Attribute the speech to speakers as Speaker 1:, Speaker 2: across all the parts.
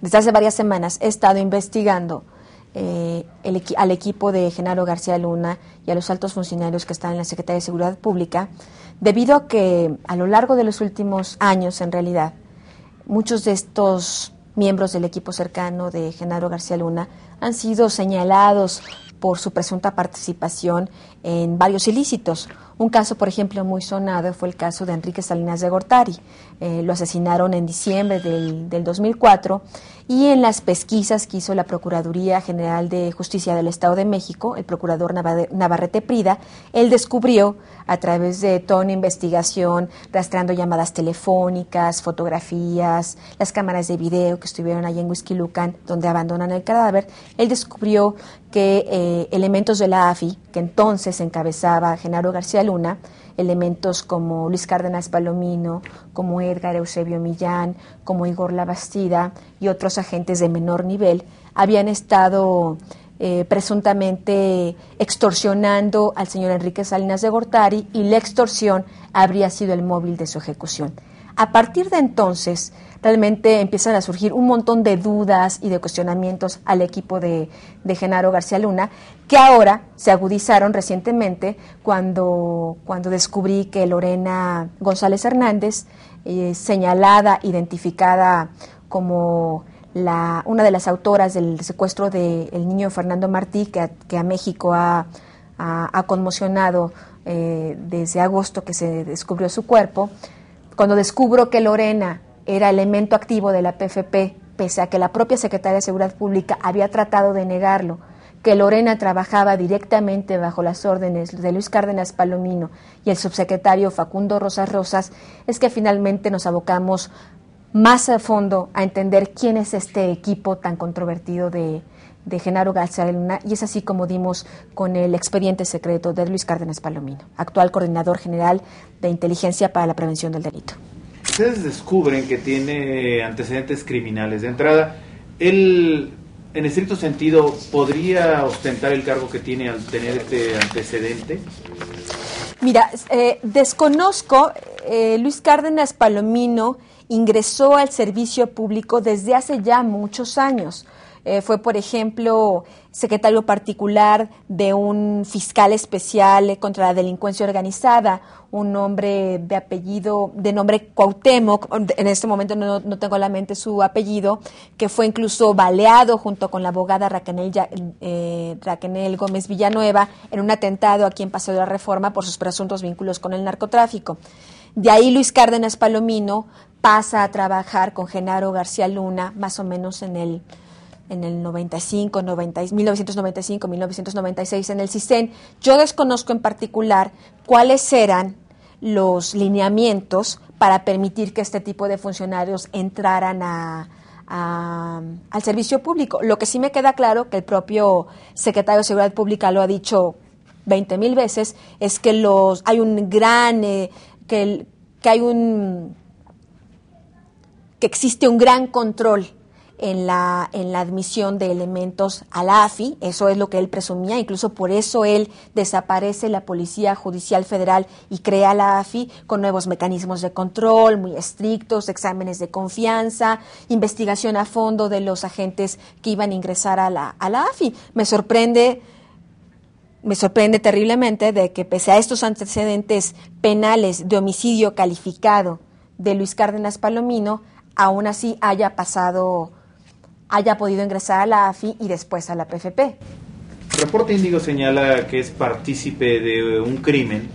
Speaker 1: Desde hace varias semanas he estado investigando eh, al equipo de Genaro García Luna y a los altos funcionarios que están en la Secretaría de Seguridad Pública, debido a que a lo largo de los últimos años, en realidad, muchos de estos miembros del equipo cercano de Genaro García Luna han sido señalados por su presunta participación en varios ilícitos, un caso, por ejemplo, muy sonado fue el caso de Enrique Salinas de Gortari. Eh, lo asesinaron en diciembre del, del 2004 y en las pesquisas que hizo la Procuraduría General de Justicia del Estado de México, el procurador Navarrete Prida, él descubrió a través de toda una investigación, rastreando llamadas telefónicas, fotografías, las cámaras de video que estuvieron allí en Huizquilucan, donde abandonan el cadáver, él descubrió que eh, elementos de la AFI, que entonces encabezaba Genaro García Luna, elementos como Luis Cárdenas Palomino, como Edgar Eusebio Millán, como Igor Labastida y otros agentes de menor nivel, habían estado eh, presuntamente extorsionando al señor Enrique Salinas de Gortari y la extorsión habría sido el móvil de su ejecución. A partir de entonces, realmente empiezan a surgir un montón de dudas y de cuestionamientos al equipo de, Genaro García Luna, que ahora se agudizaron recientemente cuando, descubrí que Lorena González Hernández, eh, señalada, identificada como la, una de las autoras del secuestro del niño Fernando Martí, que a, México ha, conmocionado eh, desde agosto que se descubrió su cuerpo, cuando descubro que Lorena era elemento activo de la PFP, pese a que la propia secretaria de Seguridad Pública había tratado de negarlo, que Lorena trabajaba directamente bajo las órdenes de Luis Cárdenas Palomino y el subsecretario Facundo Rosas Rosas, es que finalmente nos abocamos más a fondo a entender quién es este equipo tan controvertido de, de Genaro García Luna y es así como dimos con el expediente secreto de Luis Cárdenas Palomino, actual coordinador general de inteligencia para la prevención del delito. Ustedes descubren que tiene antecedentes criminales. De entrada, él en estricto sentido podría ostentar el cargo que tiene al tener este antecedente. Mira, eh, desconozco, eh, Luis Cárdenas Palomino ingresó al servicio público desde hace ya muchos años. Eh, fue, por ejemplo, secretario particular de un fiscal especial eh, contra la delincuencia organizada, un hombre de apellido, de nombre Cuauhtémoc, en este momento no, tengo en la mente su apellido, que fue incluso baleado junto con la abogada Raquenel eh, Raquel Gómez Villanueva en un atentado aquí en Paseo de la Reforma por sus presuntos vínculos con el narcotráfico. De ahí Luis Cárdenas Palomino pasa a trabajar con Genaro García Luna, más o menos en el en el 95, 1995, 1996 en el CISEN. Yo desconozco en particular cuáles eran los lineamientos para permitir que este tipo de funcionarios entraran al servicio público. Lo que sí me queda claro, que el propio secretario de Seguridad Pública lo ha dicho 20 mil veces, es que los hay un gran, eh, que, que hay un, que existe un gran control en la, en la admisión de elementos a la AFI, eso es lo que él presumía, incluso por eso él desaparece la Policía Judicial Federal y crea la AFI con nuevos mecanismos de control muy estrictos, exámenes de confianza, investigación a fondo de los agentes que iban a ingresar a la, a la AFI. Me sorprende me sorprende terriblemente de que pese a estos antecedentes penales de homicidio calificado de Luis Cárdenas Palomino, aún así haya pasado haya podido ingresar a la AFI y después a la PFP. El reporte Índigo señala que es partícipe de un crimen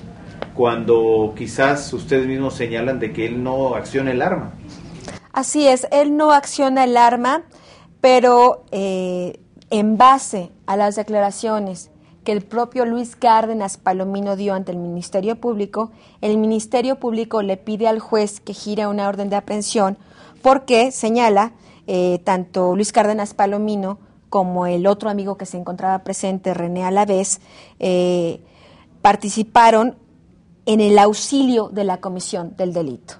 Speaker 1: cuando quizás ustedes mismos señalan de que él no acciona el arma. Así es, él no acciona el arma, pero eh, en base a las declaraciones que el propio Luis Cárdenas Palomino dio ante el Ministerio Público, el Ministerio Público le pide al juez que gire una orden de aprehensión porque señala eh, tanto Luis Cárdenas Palomino como el otro amigo que se encontraba presente, René Alavés, eh, participaron en el auxilio de la comisión del delito.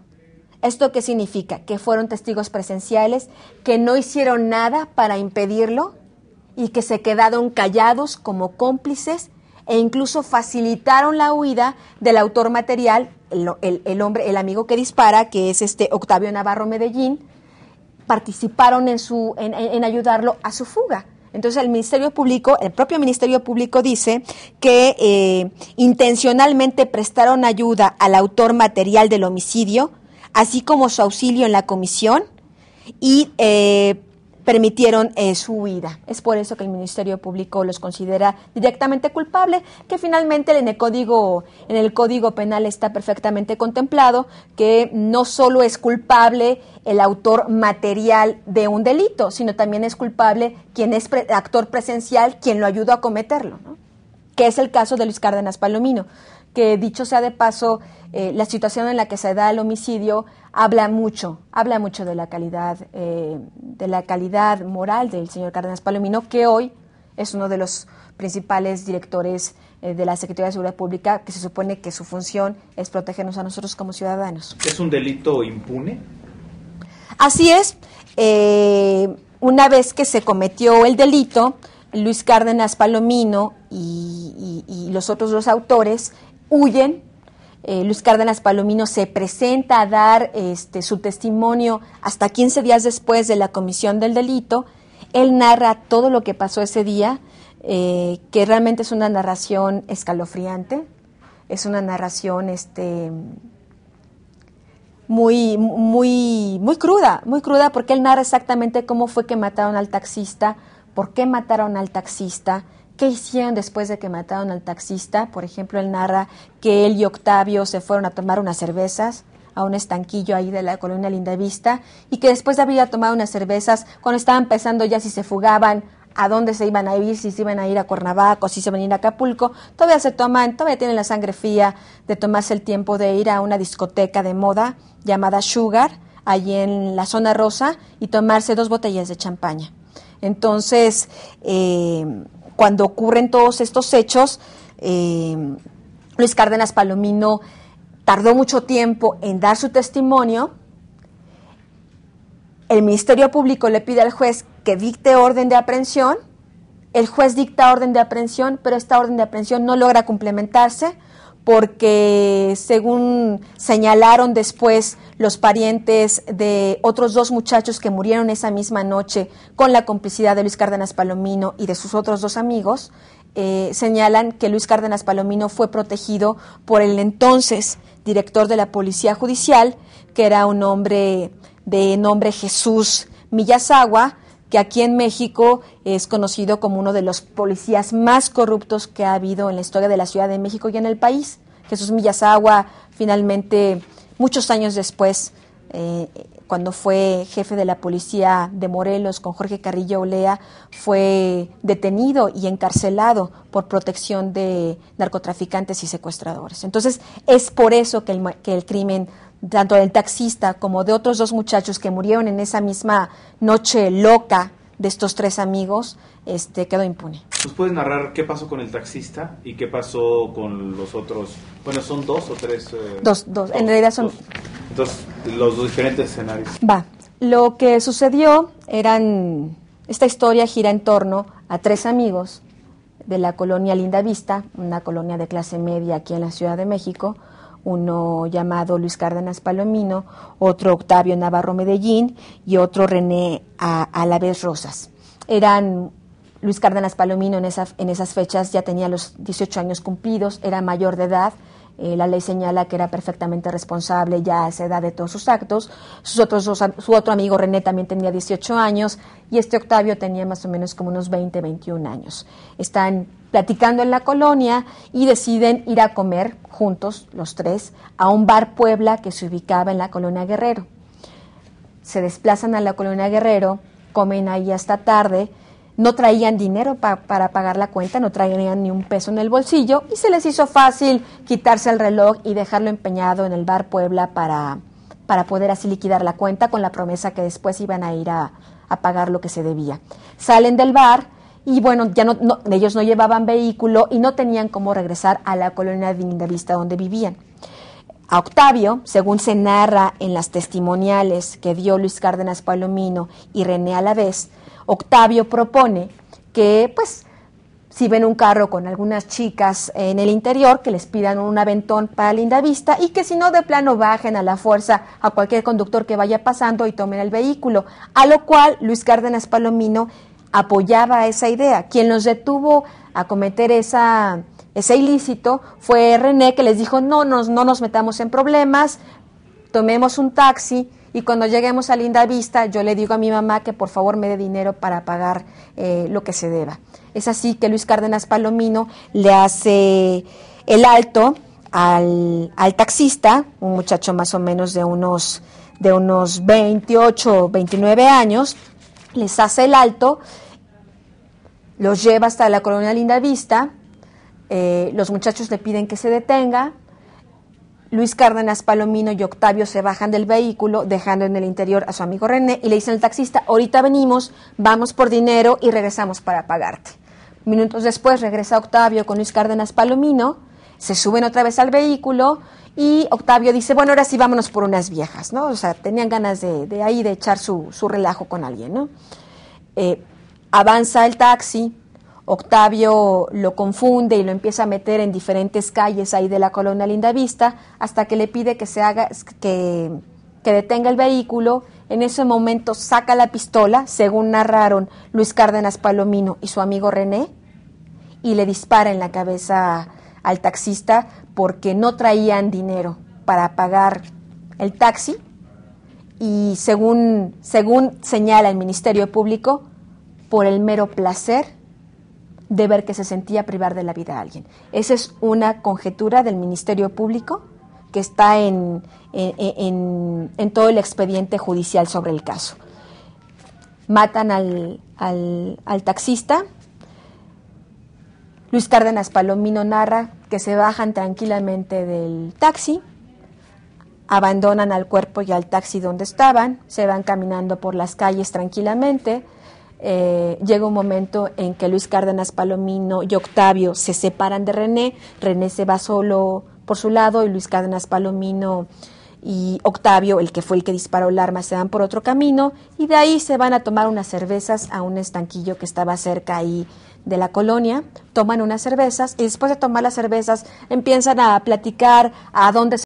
Speaker 1: ¿Esto qué significa? Que fueron testigos presenciales, que no hicieron nada para impedirlo y que se quedaron callados como cómplices e incluso facilitaron la huida del autor material, el, hombre, el amigo que dispara, que es este Octavio Navarro Medellín, participaron en, su, en, ayudarlo a su fuga. Entonces el Ministerio Público, el propio Ministerio Público dice que eh, intencionalmente prestaron ayuda al autor material del homicidio, así como su auxilio en la comisión, y eh,
Speaker 2: permitieron eh, su
Speaker 1: huida. Es por eso que el Ministerio Público los considera directamente culpable, que finalmente en el código, en el código penal está perfectamente contemplado que no solo es culpable el autor material de un delito, sino también es culpable quien es actor presencial, quien lo ayudó a cometerlo, que es el caso de Luis Cárdenas Palomino que dicho sea de paso, eh, la situación en la que se da el homicidio habla mucho, habla mucho de la calidad, eh, de la calidad moral del señor Cárdenas Palomino, que hoy es uno de los principales directores eh, de la Secretaría de Seguridad Pública, que se supone que su función es protegernos a nosotros como ciudadanos. ¿Es un delito impune? Así es. una vez que se cometió el delito, Luis Cárdenas Palomino y los otros dos autores huyen. Eh, Luis Cárdenas Palomino se presenta a dar este, su testimonio hasta 15 días después de la comisión del delito. Él narra todo lo que pasó ese día, eh, que realmente es una narración escalofriante, es una narración este, muy, muy, muy cruda, muy cruda porque él narra exactamente cómo fue que mataron al taxista, por qué mataron al taxista, qué hicieron después de que mataron al taxista. Por ejemplo, él narra que él y Octavio se fueron a tomar unas cervezas a un estanquillo ahí de la colonia Vista y que después de haber tomado unas cervezas, cuando estaban pensando ya si se fugaban, a dónde se iban a ir, si se iban a ir a Cuernavaca, si se iban a ir a Acapulco, todavía se toman, todavía tienen la sangre fría de tomarse el tiempo de ir a una discoteca de moda llamada Sugar, allí en la zona rosa, y tomarse dos botellas de champaña. Entonces, eh, cuando ocurren todos estos hechos, eh, Luis Cárdenas Palomino tardó mucho tiempo en dar su testimonio. El Ministerio Público le pide al juez que dicte orden de aprehensión. El juez dicta orden de aprehensión, pero esta orden de aprehensión no logra complementarse porque según señalaron después los parientes de otros dos muchachos que murieron esa misma noche con la complicidad de Luis Cárdenas Palomino y de sus otros dos amigos, eh, señalan que Luis Cárdenas Palomino fue protegido por el entonces director de la Policía Judicial, que era un hombre de nombre Jesús Millasagua que aquí en México es conocido como uno de los policías más corruptos que ha habido en la historia de la Ciudad de México y en el país. Jesús Millasagua, finalmente, muchos años después, eh, cuando fue jefe de la policía de Morelos con Jorge Carrillo Olea, fue detenido y encarcelado por protección de narcotraficantes y secuestradores. Entonces, es por eso que el, que el crimen tanto del taxista como de otros dos muchachos que murieron en esa misma noche loca de estos tres amigos, este, quedó impune. ¿Nos puedes narrar qué pasó con el taxista y qué pasó con los otros? Bueno, son dos o tres. Eh? dos, dos, en realidad son. Entonces, los dos diferentes escenarios. Va. Lo que sucedió eran. Esta historia gira en torno a tres amigos de la colonia Linda Vista, una colonia de clase media aquí en la Ciudad de México, uno llamado Luis Cárdenas Palomino, otro Octavio Navarro Medellín y otro René Álvarez Rosas. Eran Luis Cárdenas Palomino en, en esas fechas ya tenía los 18 años cumplidos, era mayor de edad, eh, la ley señala que era perfectamente responsable ya a esa edad de todos sus actos. su, su otro amigo René también tenía 18 años y este Octavio tenía más o menos como unos 20, 21 años. Están platicando en la colonia y deciden ir a comer juntos, los tres, a un bar Puebla que se ubicaba en la colonia Guerrero. Se desplazan a la colonia Guerrero, comen ahí hasta tarde no traían dinero para pagar la cuenta, no traían ni un peso en el bolsillo y se les hizo fácil quitarse el reloj y dejarlo empeñado en el bar Puebla para, poder así liquidar la cuenta con la promesa que después iban a ir a, pagar lo que se debía. Salen del bar y bueno, ya no, ellos no llevaban vehículo y no tenían cómo regresar a la colonia de Lindavista donde vivían. A Octavio, según se narra en las testimoniales que dio Luis Cárdenas Palomino y René vez, Octavio propone que, pues, si ven un carro con algunas chicas en el interior, que les pidan un aventón para Linda Vista y que si no de plano bajen a la fuerza a cualquier conductor que vaya pasando y tomen el vehículo, a lo cual Luis Cárdenas Palomino apoyaba esa idea. Quien los detuvo a cometer esa, ese ilícito fue René, que les dijo, no, nos, no nos metamos en problemas, tomemos un taxi y cuando lleguemos a Linda Vista yo le digo a mi mamá que por favor me dé dinero para pagar eh, lo que se deba. Es así que Luis Cárdenas Palomino le hace el alto al, al taxista, un muchacho más o menos de unos, de unos 28 o 29 años, les hace el alto, los lleva hasta la colonia Linda Vista, eh, los muchachos le piden que se detenga, Luis Cárdenas, Palomino y Octavio se bajan del vehículo, dejando en el interior a su amigo René, y le dicen al taxista, ahorita venimos, vamos por dinero y regresamos para pagarte. Minutos después regresa Octavio con Luis Cárdenas Palomino, se suben otra vez al vehículo y Octavio dice, bueno, ahora sí vámonos por unas viejas, ¿no? O sea, tenían ganas de, ahí de echar su, relajo con alguien, ¿no? Eh, avanza el taxi, Octavio lo confunde y lo empieza a meter en diferentes calles ahí de la colonia Lindavista hasta que le pide que se haga, que, que detenga el vehículo. En ese momento saca la pistola, según narraron Luis Cárdenas Palomino y su amigo René, y le dispara en la cabeza al taxista porque no traían dinero para pagar el taxi y según, según señala el Ministerio Público, por el mero placer de ver que se sentía privar de la vida a alguien. Esa es una conjetura del Ministerio Público que está en, en, en, todo el expediente judicial sobre el caso. Matan al, al, al taxista, Luis Cárdenas Palomino narra que se bajan tranquilamente del taxi, abandonan al cuerpo y al taxi donde estaban, se van caminando por las calles tranquilamente. Eh, llega un momento en que Luis Cárdenas Palomino y Octavio se separan de René, René se va solo por su lado y Luis Cárdenas Palomino y Octavio, el que fue el que disparó el arma, se van por otro camino y de ahí se van a tomar unas cervezas a un estanquillo que estaba cerca ahí de la colonia, toman unas cervezas y después de tomar las cervezas empiezan a platicar a dónde se